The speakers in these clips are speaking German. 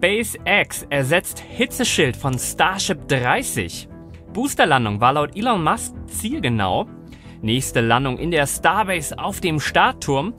SpaceX ersetzt Hitzeschild von Starship 30. Boosterlandung war laut Elon Musk zielgenau. Nächste Landung in der Starbase auf dem Startturm.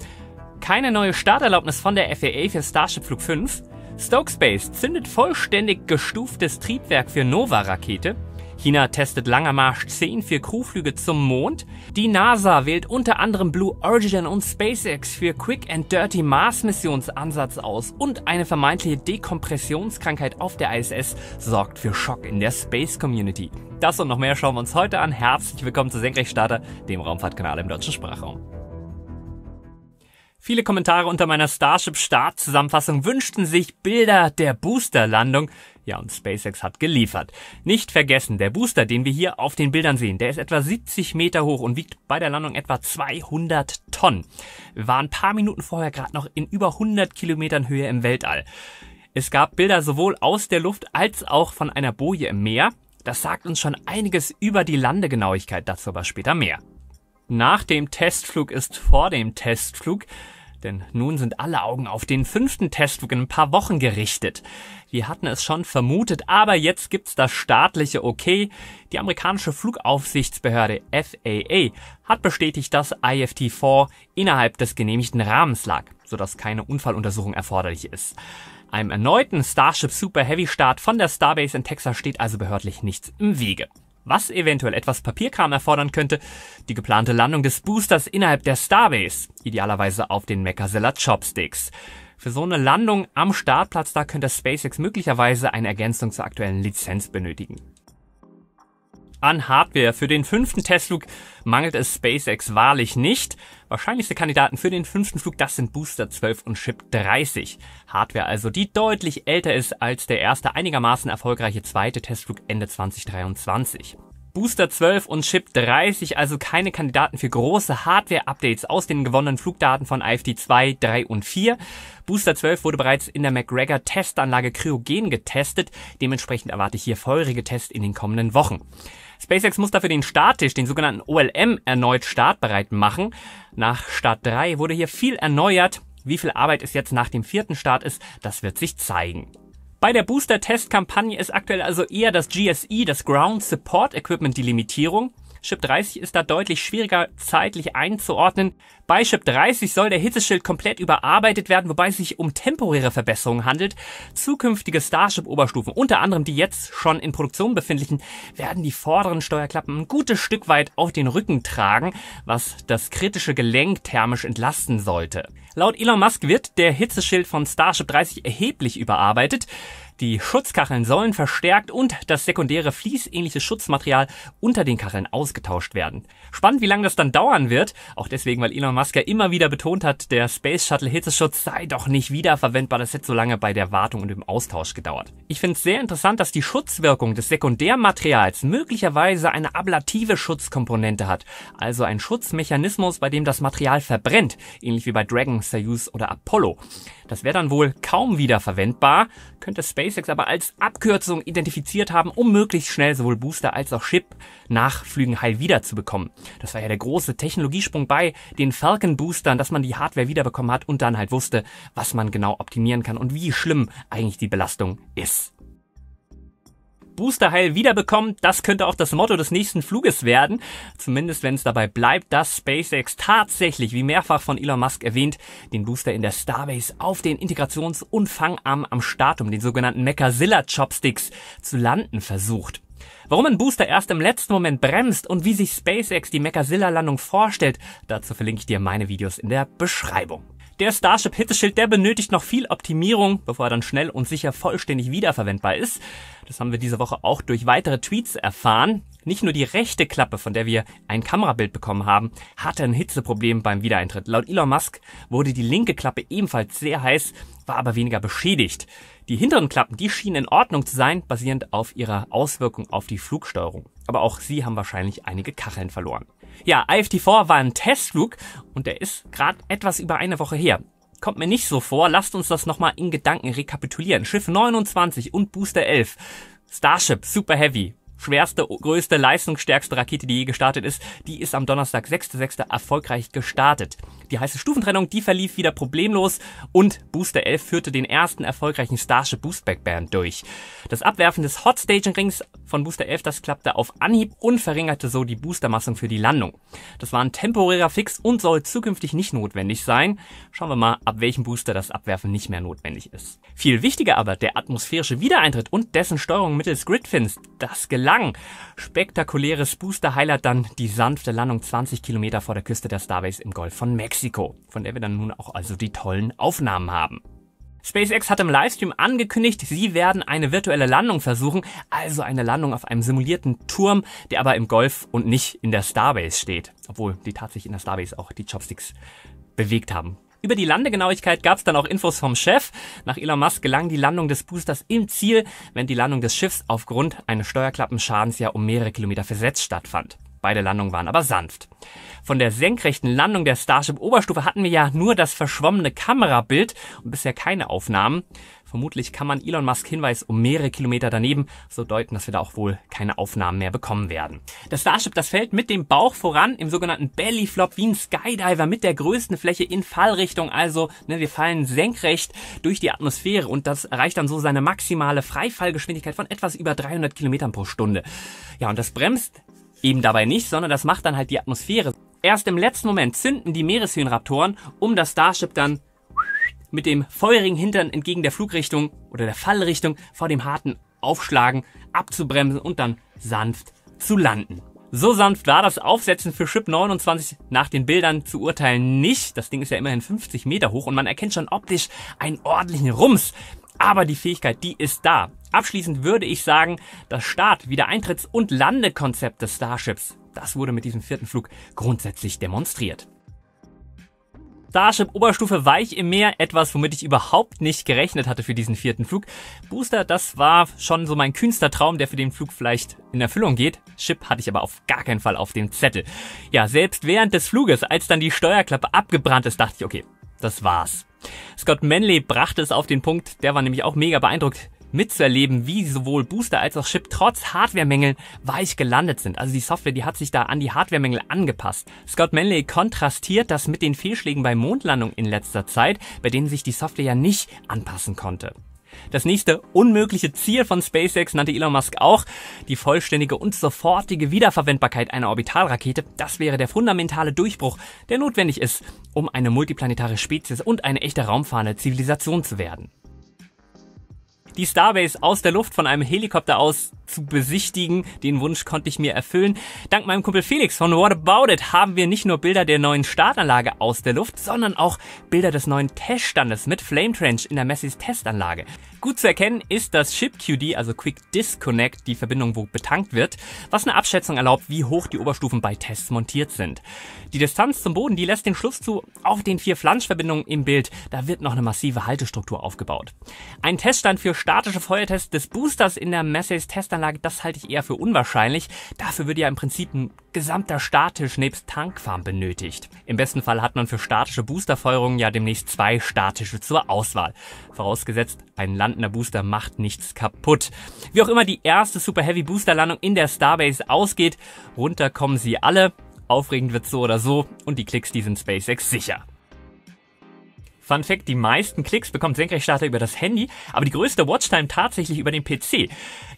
Keine neue Starterlaubnis von der FAA für Starship Flug 5. Stokespace zündet vollständig gestuftes Triebwerk für Nova-Rakete. China testet Langer Marsch 10 für Crewflüge zum Mond. Die NASA wählt unter anderem Blue Origin und SpaceX für Quick and Dirty Mars Missionsansatz aus und eine vermeintliche Dekompressionskrankheit auf der ISS sorgt für Schock in der Space Community. Das und noch mehr schauen wir uns heute an. Herzlich willkommen zu Senkrechtstarter, dem Raumfahrtkanal im deutschen Sprachraum. Viele Kommentare unter meiner Starship Start Zusammenfassung wünschten sich Bilder der Boosterlandung. Ja, und SpaceX hat geliefert. Nicht vergessen, der Booster, den wir hier auf den Bildern sehen, der ist etwa 70 Meter hoch und wiegt bei der Landung etwa 200 Tonnen. War ein paar Minuten vorher gerade noch in über 100 Kilometern Höhe im Weltall. Es gab Bilder sowohl aus der Luft als auch von einer Boje im Meer. Das sagt uns schon einiges über die Landegenauigkeit, dazu aber später mehr. Nach dem Testflug ist vor dem Testflug. Denn nun sind alle Augen auf den fünften Testflug in ein paar Wochen gerichtet. Wir hatten es schon vermutet, aber jetzt gibt's das staatliche Okay. Die amerikanische Flugaufsichtsbehörde FAA hat bestätigt, dass IFT4 innerhalb des genehmigten Rahmens lag, sodass keine Unfalluntersuchung erforderlich ist. Einem erneuten Starship Super Heavy Start von der Starbase in Texas steht also behördlich nichts im Wege was eventuell etwas Papierkram erfordern könnte, die geplante Landung des Boosters innerhalb der Starbase, idealerweise auf den Mechazilla Chopsticks. Für so eine Landung am Startplatz da könnte SpaceX möglicherweise eine Ergänzung zur aktuellen Lizenz benötigen an Hardware. Für den fünften Testflug mangelt es SpaceX wahrlich nicht. Wahrscheinlichste Kandidaten für den fünften Flug, das sind Booster 12 und Chip 30. Hardware also, die deutlich älter ist als der erste einigermaßen erfolgreiche zweite Testflug Ende 2023. Booster 12 und Chip 30, also keine Kandidaten für große Hardware-Updates aus den gewonnenen Flugdaten von IFD 2, 3 und 4. Booster 12 wurde bereits in der McGregor Testanlage Cryogen getestet, dementsprechend erwarte ich hier feurige Tests in den kommenden Wochen. SpaceX muss dafür den Starttisch, den sogenannten OLM, erneut startbereit machen. Nach Start 3 wurde hier viel erneuert. Wie viel Arbeit es jetzt nach dem vierten Start ist, das wird sich zeigen. Bei der Booster-Test-Kampagne ist aktuell also eher das GSE, das Ground Support Equipment, die Limitierung. SHIP 30 ist da deutlich schwieriger zeitlich einzuordnen. Bei SHIP 30 soll der Hitzeschild komplett überarbeitet werden, wobei es sich um temporäre Verbesserungen handelt. Zukünftige Starship-Oberstufen, unter anderem die jetzt schon in Produktion befindlichen, werden die vorderen Steuerklappen ein gutes Stück weit auf den Rücken tragen, was das kritische Gelenk thermisch entlasten sollte. Laut Elon Musk wird der Hitzeschild von Starship 30 erheblich überarbeitet. Die Schutzkacheln sollen verstärkt und das sekundäre fließähnliche Schutzmaterial unter den Kacheln ausgetauscht werden. Spannend, wie lange das dann dauern wird. Auch deswegen, weil Elon Musk ja immer wieder betont hat, der Space Shuttle Hitzeschutz sei doch nicht wiederverwendbar. Das hätte so lange bei der Wartung und dem Austausch gedauert. Ich finde es sehr interessant, dass die Schutzwirkung des Sekundärmaterials möglicherweise eine ablative Schutzkomponente hat. Also ein Schutzmechanismus, bei dem das Material verbrennt. Ähnlich wie bei Dragon, Soyuz oder Apollo. Das wäre dann wohl kaum wiederverwendbar. Könnte Space SpaceX aber als Abkürzung identifiziert haben, um möglichst schnell sowohl Booster als auch Chip nach heil wiederzubekommen. Das war ja der große Technologiesprung bei den Falcon Boostern, dass man die Hardware wiederbekommen hat und dann halt wusste, was man genau optimieren kann und wie schlimm eigentlich die Belastung ist. Boosterheil wiederbekommen. Das könnte auch das Motto des nächsten Fluges werden. Zumindest wenn es dabei bleibt, dass SpaceX tatsächlich, wie mehrfach von Elon Musk erwähnt, den Booster in der Starbase auf den Integrations- am Start, um den sogenannten Mechazilla-Chopsticks, zu landen versucht. Warum ein Booster erst im letzten Moment bremst und wie sich SpaceX die Mechazilla-Landung vorstellt, dazu verlinke ich dir meine Videos in der Beschreibung. Der Starship Hitzeschild, der benötigt noch viel Optimierung, bevor er dann schnell und sicher vollständig wiederverwendbar ist. Das haben wir diese Woche auch durch weitere Tweets erfahren. Nicht nur die rechte Klappe, von der wir ein Kamerabild bekommen haben, hatte ein Hitzeproblem beim Wiedereintritt. Laut Elon Musk wurde die linke Klappe ebenfalls sehr heiß, war aber weniger beschädigt. Die hinteren Klappen, die schienen in Ordnung zu sein, basierend auf ihrer Auswirkung auf die Flugsteuerung. Aber auch sie haben wahrscheinlich einige Kacheln verloren. Ja, IFT4 war ein Testflug und der ist gerade etwas über eine Woche her. Kommt mir nicht so vor, lasst uns das nochmal in Gedanken rekapitulieren. Schiff 29 und Booster 11. Starship, Super Heavy, schwerste, größte, leistungsstärkste Rakete, die je gestartet ist, die ist am Donnerstag 6.6. erfolgreich gestartet. Die heiße Stufentrennung, die verlief wieder problemlos und Booster 11 führte den ersten erfolgreichen Starship Boostback Band durch. Das Abwerfen des Hot Staging Rings von Booster 11, das klappte auf Anhieb und verringerte so die Boostermassung für die Landung. Das war ein temporärer Fix und soll zukünftig nicht notwendig sein. Schauen wir mal, ab welchem Booster das Abwerfen nicht mehr notwendig ist. Viel wichtiger aber der atmosphärische Wiedereintritt und dessen Steuerung mittels Gridfins, das gelang lang. Spektakuläres Booster-Highlight dann die sanfte Landung 20 Kilometer vor der Küste der Starbase im Golf von Mexiko, von der wir dann nun auch also die tollen Aufnahmen haben. SpaceX hat im Livestream angekündigt, sie werden eine virtuelle Landung versuchen, also eine Landung auf einem simulierten Turm, der aber im Golf und nicht in der Starbase steht, obwohl die tatsächlich in der Starbase auch die Chopsticks bewegt haben. Über die Landegenauigkeit gab es dann auch Infos vom Chef. Nach Elon Musk gelang die Landung des Boosters im Ziel, während die Landung des Schiffs aufgrund eines Steuerklappenschadens ja um mehrere Kilometer versetzt stattfand. Beide Landungen waren aber sanft. Von der senkrechten Landung der Starship Oberstufe hatten wir ja nur das verschwommene Kamerabild und bisher keine Aufnahmen. Vermutlich kann man Elon Musk Hinweis um mehrere Kilometer daneben so deuten, dass wir da auch wohl keine Aufnahmen mehr bekommen werden. Das Starship, das fällt mit dem Bauch voran im sogenannten Bellyflop wie ein Skydiver mit der größten Fläche in Fallrichtung. Also ne, wir fallen senkrecht durch die Atmosphäre und das erreicht dann so seine maximale Freifallgeschwindigkeit von etwas über 300 Kilometern pro Stunde. Ja, und das bremst Eben dabei nicht, sondern das macht dann halt die Atmosphäre. Erst im letzten Moment zünden die Meereshöhenraptoren, um das Starship dann mit dem feurigen Hintern entgegen der Flugrichtung oder der Fallrichtung vor dem harten Aufschlagen abzubremsen und dann sanft zu landen. So sanft war das Aufsetzen für Ship 29 nach den Bildern zu urteilen nicht. Das Ding ist ja immerhin 50 Meter hoch und man erkennt schon optisch einen ordentlichen Rums aber die Fähigkeit, die ist da. Abschließend würde ich sagen, das Start-, Wiedereintritts- und Landekonzept des Starships, das wurde mit diesem vierten Flug grundsätzlich demonstriert. Starship Oberstufe weich im Meer, etwas, womit ich überhaupt nicht gerechnet hatte für diesen vierten Flug. Booster, das war schon so mein kühnster Traum, der für den Flug vielleicht in Erfüllung geht. Chip hatte ich aber auf gar keinen Fall auf dem Zettel. Ja, selbst während des Fluges, als dann die Steuerklappe abgebrannt ist, dachte ich, okay, das war's. Scott Manley brachte es auf den Punkt, der war nämlich auch mega beeindruckt mitzuerleben, wie sowohl Booster als auch Chip trotz Hardwaremängeln weich gelandet sind. Also die Software, die hat sich da an die Hardwaremängel angepasst. Scott Manley kontrastiert das mit den Fehlschlägen bei Mondlandung in letzter Zeit, bei denen sich die Software ja nicht anpassen konnte. Das nächste unmögliche Ziel von SpaceX nannte Elon Musk auch die vollständige und sofortige Wiederverwendbarkeit einer Orbitalrakete. Das wäre der fundamentale Durchbruch, der notwendig ist, um eine multiplanetare Spezies und eine echte raumfahrende Zivilisation zu werden. Die Starbase aus der Luft von einem Helikopter aus zu besichtigen. Den Wunsch konnte ich mir erfüllen. Dank meinem Kumpel Felix von What About It haben wir nicht nur Bilder der neuen Startanlage aus der Luft, sondern auch Bilder des neuen Teststandes mit Flame Trench in der Messis Testanlage. Gut zu erkennen ist das Chip QD, also Quick Disconnect, die Verbindung, wo betankt wird, was eine Abschätzung erlaubt, wie hoch die Oberstufen bei Tests montiert sind. Die Distanz zum Boden, die lässt den Schluss zu, auf den vier Flanschverbindungen im Bild, da wird noch eine massive Haltestruktur aufgebaut. Ein Teststand für statische Feuertests des Boosters in der Messis Testanlage Klimaanlage, das halte ich eher für unwahrscheinlich. Dafür würde ja im Prinzip ein gesamter Starttisch nebst Tankfarm benötigt. Im besten Fall hat man für statische Boosterfeuerungen ja demnächst zwei Starttische zur Auswahl. Vorausgesetzt, ein landender Booster macht nichts kaputt. Wie auch immer die erste Super Heavy Booster Landung in der Starbase ausgeht, runter kommen sie alle. Aufregend wird so oder so und die Klicks, die sind SpaceX sicher. Fun Fact, die meisten Klicks bekommt Senkrechtstarter über das Handy, aber die größte Watchtime tatsächlich über den PC. Ich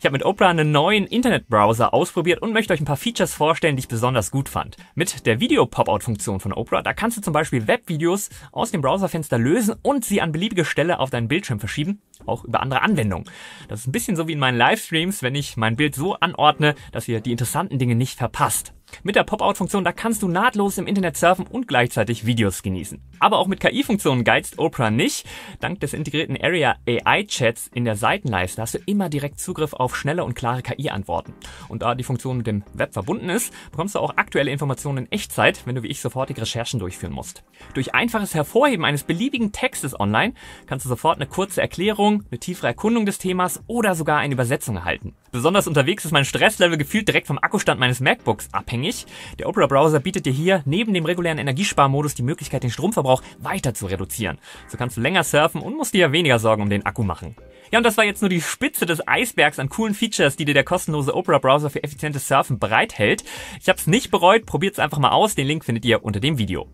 habe mit Oprah einen neuen Internetbrowser ausprobiert und möchte euch ein paar Features vorstellen, die ich besonders gut fand. Mit der Video-Pop-Out-Funktion von Oprah, da kannst du zum Beispiel Webvideos aus dem Browserfenster lösen und sie an beliebige Stelle auf deinen Bildschirm verschieben, auch über andere Anwendungen. Das ist ein bisschen so wie in meinen Livestreams, wenn ich mein Bild so anordne, dass ihr die interessanten Dinge nicht verpasst. Mit der Pop-Out-Funktion, da kannst du nahtlos im Internet surfen und gleichzeitig Videos genießen. Aber auch mit KI-Funktionen geizt Oprah nicht. Dank des integrierten Area AI-Chats in der Seitenleiste hast du immer direkt Zugriff auf schnelle und klare KI-Antworten. Und da die Funktion mit dem Web verbunden ist, bekommst du auch aktuelle Informationen in Echtzeit, wenn du wie ich sofortige Recherchen durchführen musst. Durch einfaches Hervorheben eines beliebigen Textes online kannst du sofort eine kurze Erklärung, eine tiefere Erkundung des Themas oder sogar eine Übersetzung erhalten. Besonders unterwegs ist mein Stresslevel gefühlt direkt vom Akkustand meines MacBooks abhängig unabhängig. Der Opera Browser bietet dir hier neben dem regulären Energiesparmodus die Möglichkeit, den Stromverbrauch weiter zu reduzieren. So kannst du länger surfen und musst dir weniger Sorgen um den Akku machen. Ja, und das war jetzt nur die Spitze des Eisbergs an coolen Features, die dir der kostenlose Opera Browser für effizientes Surfen bereithält. Ich hab's nicht bereut, probiert's einfach mal aus. Den Link findet ihr unter dem Video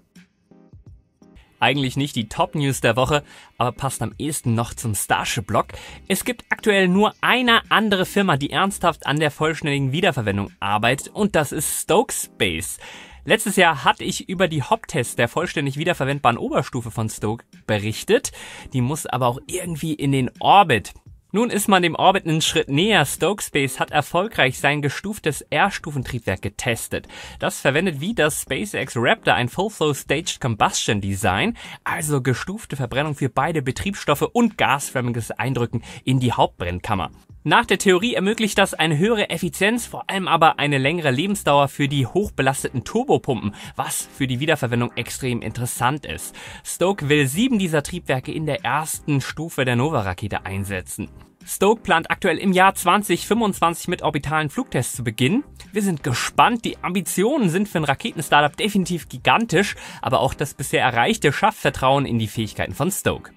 eigentlich nicht die Top-News der Woche, aber passt am ehesten noch zum Starship-Blog. Es gibt aktuell nur eine andere Firma, die ernsthaft an der vollständigen Wiederverwendung arbeitet und das ist Stoke Space. Letztes Jahr hatte ich über die Hop-Tests der vollständig wiederverwendbaren Oberstufe von Stoke berichtet. Die muss aber auch irgendwie in den Orbit. Nun ist man dem Orbit einen Schritt näher. Stokespace hat erfolgreich sein gestuftes R-Stufentriebwerk getestet. Das verwendet wie das SpaceX Raptor ein Full-Flow Staged Combustion Design, also gestufte Verbrennung für beide Betriebsstoffe und gasförmiges Eindrücken in die Hauptbrennkammer. Nach der Theorie ermöglicht das eine höhere Effizienz, vor allem aber eine längere Lebensdauer für die hochbelasteten Turbopumpen, was für die Wiederverwendung extrem interessant ist. Stoke will sieben dieser Triebwerke in der ersten Stufe der Nova-Rakete einsetzen. Stoke plant aktuell im Jahr 2025 mit orbitalen Flugtests zu beginnen. Wir sind gespannt, die Ambitionen sind für ein Raketen-Startup definitiv gigantisch, aber auch das bisher Erreichte schafft Vertrauen in die Fähigkeiten von Stoke.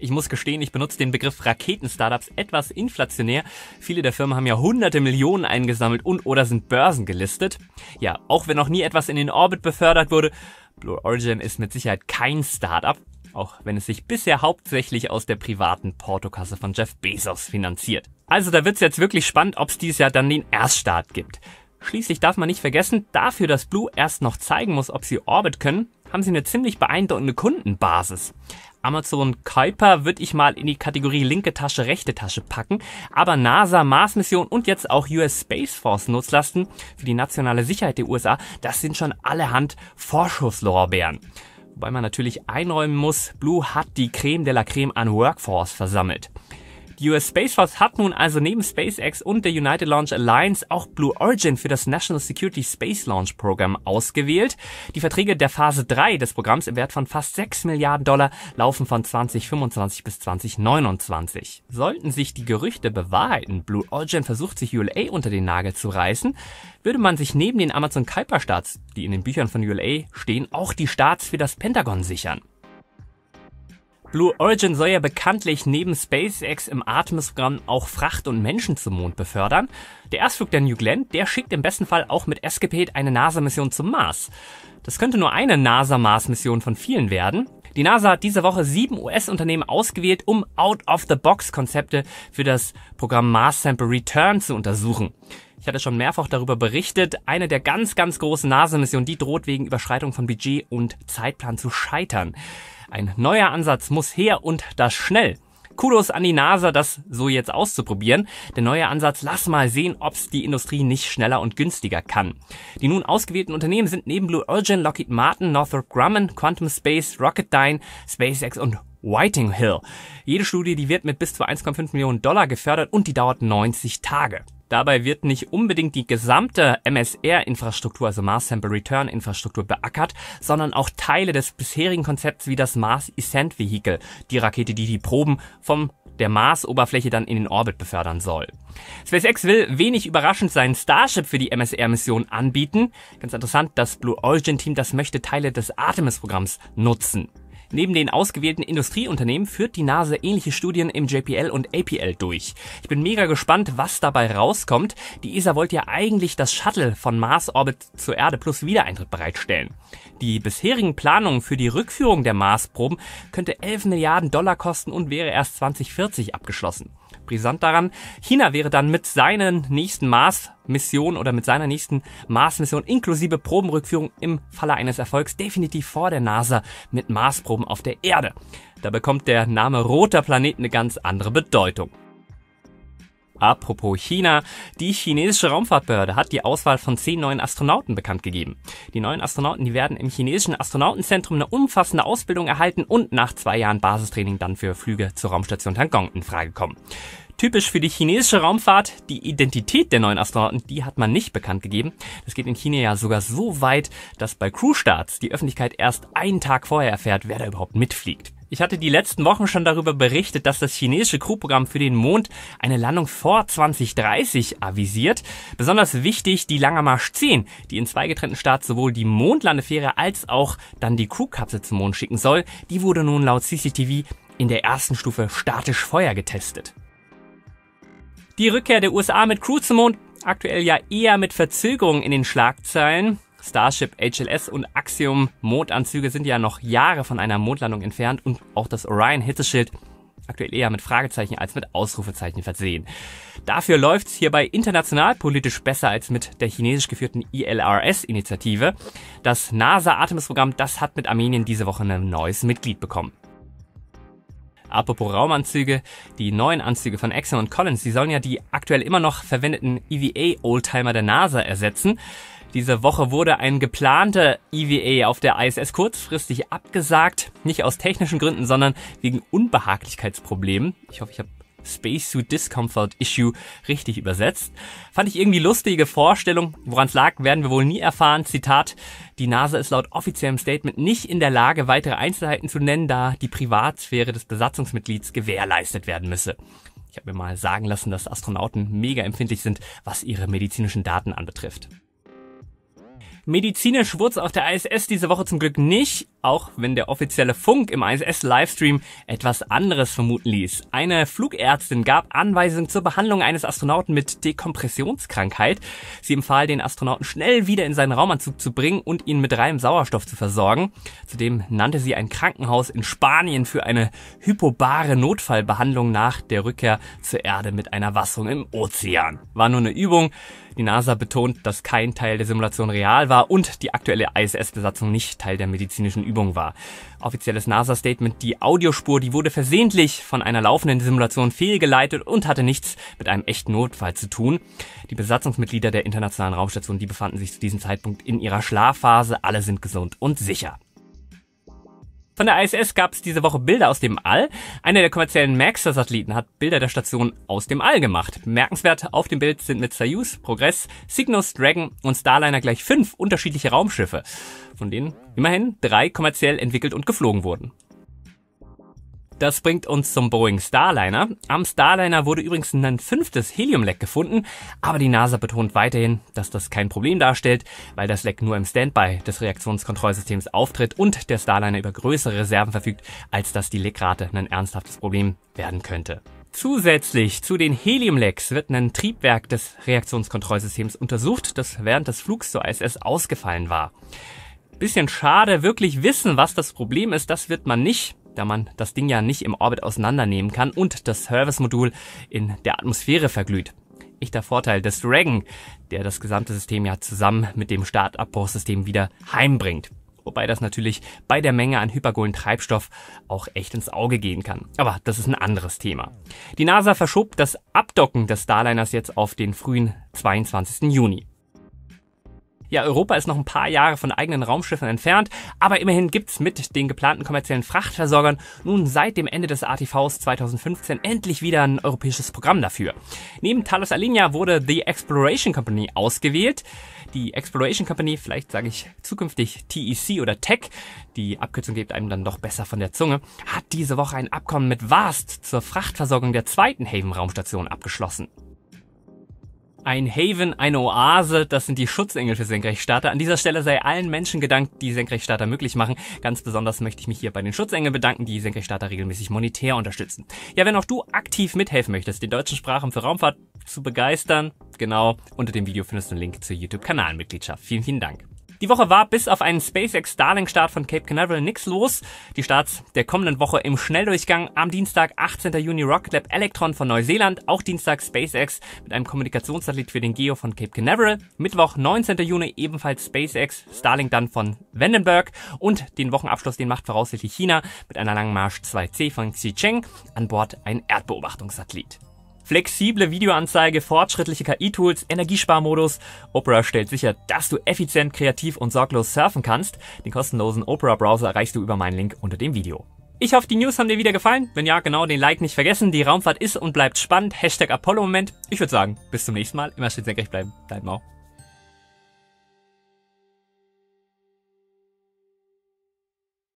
Ich muss gestehen, ich benutze den Begriff Raketen-Startups etwas inflationär. Viele der Firmen haben ja hunderte Millionen eingesammelt und oder sind Börsen gelistet. Ja, auch wenn noch nie etwas in den Orbit befördert wurde, Blue Origin ist mit Sicherheit kein Startup, auch wenn es sich bisher hauptsächlich aus der privaten Portokasse von Jeff Bezos finanziert. Also da wird's jetzt wirklich spannend, ob's dieses Jahr dann den Erststart gibt. Schließlich darf man nicht vergessen, dafür, dass Blue erst noch zeigen muss, ob sie Orbit können, haben sie eine ziemlich beeindruckende Kundenbasis. Amazon Kuiper würde ich mal in die Kategorie linke Tasche, rechte Tasche packen. Aber NASA, Mars-Mission und jetzt auch US Space Force Nutzlasten für die nationale Sicherheit der USA, das sind schon allerhand Vorschusslorbeeren. Wobei man natürlich einräumen muss, Blue hat die Creme de la Creme an Workforce versammelt. Die US Space Force hat nun also neben SpaceX und der United Launch Alliance auch Blue Origin für das National Security Space Launch Program ausgewählt. Die Verträge der Phase 3 des Programms im Wert von fast 6 Milliarden Dollar laufen von 2025 bis 2029. Sollten sich die Gerüchte bewahrheiten, Blue Origin versucht sich ULA unter den Nagel zu reißen, würde man sich neben den Amazon Kuiper Starts, die in den Büchern von ULA stehen, auch die Starts für das Pentagon sichern. Blue Origin soll ja bekanntlich neben SpaceX im Artemis-Programm auch Fracht und Menschen zum Mond befördern. Der Erstflug der New Glenn, der schickt im besten Fall auch mit Escapade eine NASA-Mission zum Mars. Das könnte nur eine NASA-Mars-Mission von vielen werden. Die NASA hat diese Woche sieben US-Unternehmen ausgewählt, um Out-of-the-Box-Konzepte für das Programm Mars Sample Return zu untersuchen. Ich hatte schon mehrfach darüber berichtet, eine der ganz, ganz großen NASA-Missionen, die droht wegen Überschreitung von Budget und Zeitplan zu scheitern. Ein neuer Ansatz muss her und das schnell. Kudos an die NASA, das so jetzt auszuprobieren. Der neue Ansatz, lass mal sehen, ob's die Industrie nicht schneller und günstiger kann. Die nun ausgewählten Unternehmen sind neben Blue Origin, Lockheed Martin, Northrop Grumman, Quantum Space, Rocketdyne, SpaceX und Whiting Hill. Jede Studie, die wird mit bis zu 1,5 Millionen Dollar gefördert und die dauert 90 Tage. Dabei wird nicht unbedingt die gesamte MSR-Infrastruktur, also Mars Sample Return Infrastruktur, beackert, sondern auch Teile des bisherigen Konzepts wie das Mars Ascent Vehicle, die Rakete, die die Proben vom der Mars-Oberfläche dann in den Orbit befördern soll. SpaceX will wenig überraschend seinen Starship für die MSR-Mission anbieten. Ganz interessant, das Blue Origin Team, das möchte Teile des Artemis-Programms nutzen. Neben den ausgewählten Industrieunternehmen führt die Nase ähnliche Studien im JPL und APL durch. Ich bin mega gespannt, was dabei rauskommt. Die ESA wollte ja eigentlich das Shuttle von Mars Orbit zur Erde plus Wiedereintritt bereitstellen. Die bisherigen Planungen für die Rückführung der Marsproben könnte 11 Milliarden Dollar kosten und wäre erst 2040 abgeschlossen. Brisant daran, China wäre dann mit seinen nächsten Mars-Missionen oder mit seiner nächsten Mars-Mission inklusive Probenrückführung im Falle eines Erfolgs definitiv vor der NASA mit Marsproben auf der Erde. Da bekommt der Name roter Planet eine ganz andere Bedeutung. Apropos China, die chinesische Raumfahrtbehörde hat die Auswahl von zehn neuen Astronauten bekannt gegeben. Die neuen Astronauten, die werden im chinesischen Astronautenzentrum eine umfassende Ausbildung erhalten und nach zwei Jahren Basistraining dann für Flüge zur Raumstation Tangong in Frage kommen. Typisch für die chinesische Raumfahrt, die Identität der neuen Astronauten, die hat man nicht bekannt gegeben. Das geht in China ja sogar so weit, dass bei Crewstarts die Öffentlichkeit erst einen Tag vorher erfährt, wer da überhaupt mitfliegt. Ich hatte die letzten Wochen schon darüber berichtet, dass das chinesische Crewprogramm für den Mond eine Landung vor 2030 avisiert. Besonders wichtig die Langer Marsch 10, die in zwei getrennten Starts sowohl die Mondlandefähre als auch dann die Crewkapsel zum Mond schicken soll. Die wurde nun laut CCTV in der ersten Stufe statisch Feuer getestet. Die Rückkehr der USA mit Crew zum Mond, aktuell ja eher mit Verzögerung in den Schlagzeilen. Starship, HLS und Axiom Mondanzüge sind ja noch Jahre von einer Mondlandung entfernt und auch das Orion Hitzeschild aktuell eher mit Fragezeichen als mit Ausrufezeichen versehen. Dafür läuft's hierbei international politisch besser als mit der chinesisch geführten ILRS-Initiative. Das NASA-Artemis-Programm, das hat mit Armenien diese Woche ein neues Mitglied bekommen. Apropos Raumanzüge, die neuen Anzüge von Exxon und Collins, die sollen ja die aktuell immer noch verwendeten EVA-Oldtimer der NASA ersetzen. Diese Woche wurde ein geplanter EVA auf der ISS kurzfristig abgesagt. Nicht aus technischen Gründen, sondern wegen Unbehaglichkeitsproblemen. Ich hoffe, ich habe Spacesuit Discomfort Issue richtig übersetzt. Fand ich irgendwie lustige Vorstellung. Woran es lag, werden wir wohl nie erfahren. Zitat, die NASA ist laut offiziellem Statement nicht in der Lage, weitere Einzelheiten zu nennen, da die Privatsphäre des Besatzungsmitglieds gewährleistet werden müsse. Ich habe mir mal sagen lassen, dass Astronauten mega empfindlich sind, was ihre medizinischen Daten anbetrifft. Medizinisch wurde auf der ISS diese Woche zum Glück nicht auch wenn der offizielle Funk im iss livestream etwas anderes vermuten ließ. Eine Flugärztin gab Anweisungen zur Behandlung eines Astronauten mit Dekompressionskrankheit. Sie empfahl, den Astronauten schnell wieder in seinen Raumanzug zu bringen und ihn mit reinem Sauerstoff zu versorgen. Zudem nannte sie ein Krankenhaus in Spanien für eine hypobare Notfallbehandlung nach der Rückkehr zur Erde mit einer Wassung im Ozean. War nur eine Übung. Die NASA betont, dass kein Teil der Simulation real war und die aktuelle ISS-Besatzung nicht Teil der medizinischen Übung war. Offizielles NASA-Statement, die Audiospur, die wurde versehentlich von einer laufenden Simulation fehlgeleitet und hatte nichts mit einem echten Notfall zu tun. Die Besatzungsmitglieder der Internationalen Raumstation, die befanden sich zu diesem Zeitpunkt in ihrer Schlafphase, alle sind gesund und sicher. Von der ISS gab es diese Woche Bilder aus dem All. Einer der kommerziellen maxa satelliten hat Bilder der Station aus dem All gemacht. Merkenswert auf dem Bild sind mit Soyuz, Progress, Cygnus, Dragon und Starliner gleich fünf unterschiedliche Raumschiffe, von denen immerhin drei kommerziell entwickelt und geflogen wurden. Das bringt uns zum Boeing Starliner. Am Starliner wurde übrigens ein fünftes Heliumleck gefunden, aber die NASA betont weiterhin, dass das kein Problem darstellt, weil das Leck nur im Standby des Reaktionskontrollsystems auftritt und der Starliner über größere Reserven verfügt, als dass die Leckrate ein ernsthaftes Problem werden könnte. Zusätzlich zu den Heliumlecks wird ein Triebwerk des Reaktionskontrollsystems untersucht, das während des Flugs zur ISS ausgefallen war. Bisschen schade, wirklich wissen, was das Problem ist, das wird man nicht da man das Ding ja nicht im Orbit auseinandernehmen kann und das Service-Modul in der Atmosphäre verglüht. Echter Vorteil des Dragon, der das gesamte System ja zusammen mit dem Startabbruchsystem wieder heimbringt. Wobei das natürlich bei der Menge an hypergolen Treibstoff auch echt ins Auge gehen kann. Aber das ist ein anderes Thema. Die NASA verschob das Abdocken des Starliners jetzt auf den frühen 22. Juni. Ja, Europa ist noch ein paar Jahre von eigenen Raumschiffen entfernt, aber immerhin gibt's mit den geplanten kommerziellen Frachtversorgern nun seit dem Ende des ATVs 2015 endlich wieder ein europäisches Programm dafür. Neben Talos Alenia wurde The Exploration Company ausgewählt. Die Exploration Company, vielleicht sage ich zukünftig TEC oder Tech, die Abkürzung gibt einem dann doch besser von der Zunge, hat diese Woche ein Abkommen mit VAST zur Frachtversorgung der zweiten Haven-Raumstation abgeschlossen ein Haven, eine Oase, das sind die Schutzengel für Senkrechtstarter. An dieser Stelle sei allen Menschen gedankt, die Senkrechtstarter möglich machen. Ganz besonders möchte ich mich hier bei den Schutzengeln bedanken, die Senkrechtstarter regelmäßig monetär unterstützen. Ja, wenn auch du aktiv mithelfen möchtest, den deutschen Sprachen für Raumfahrt zu begeistern, genau, unter dem Video findest du einen Link zur YouTube-Kanalmitgliedschaft. Vielen, vielen Dank. Die Woche war bis auf einen SpaceX Starlink-Start von Cape Canaveral nichts los. Die Starts der kommenden Woche im Schnelldurchgang am Dienstag, 18. Juni Rocket Lab Electron von Neuseeland, auch Dienstag SpaceX mit einem Kommunikationssatellit für den Geo von Cape Canaveral, Mittwoch, 19. Juni ebenfalls SpaceX, Starlink dann von Vandenberg und den Wochenabschluss, den macht voraussichtlich China mit einer langen Marsch 2C von Xicheng an Bord ein Erdbeobachtungssatellit. Flexible Videoanzeige, fortschrittliche KI-Tools, Energiesparmodus. Opera stellt sicher, dass du effizient, kreativ und sorglos surfen kannst. Den kostenlosen Opera-Browser erreichst du über meinen Link unter dem Video. Ich hoffe, die News haben dir wieder gefallen. Wenn ja, genau, den Like nicht vergessen. Die Raumfahrt ist und bleibt spannend. Hashtag Apollo-Moment. Ich würde sagen, bis zum nächsten Mal. Immer schön senkrecht bleiben. Dein Mau.